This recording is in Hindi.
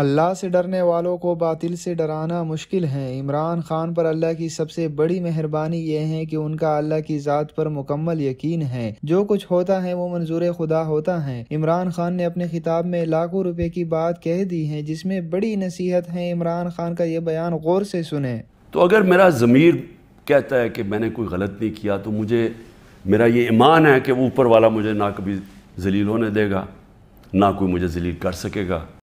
अल्लाह से डरने वालों को बातिल से डराना मुश्किल है इमरान खान पर अल्लाह की सबसे बड़ी मेहरबानी ये है कि उनका अल्लाह की ज़ात पर मुकम्मल यकीन है जो कुछ होता है वो मंजूर खुदा होता है इमरान खान ने अपने खिताब में लाखों रुपए की बात कह दी है जिसमें बड़ी नसीहत है इमरान खान का यह बयान गौर से सुने तो अगर मेरा ज़मीर कहता है कि मैंने कोई गलत नहीं किया तो मुझे मेरा ये ईमान है कि ऊपर वाला मुझे ना कभी जलील होने देगा ना कोई मुझे जलील कर सकेगा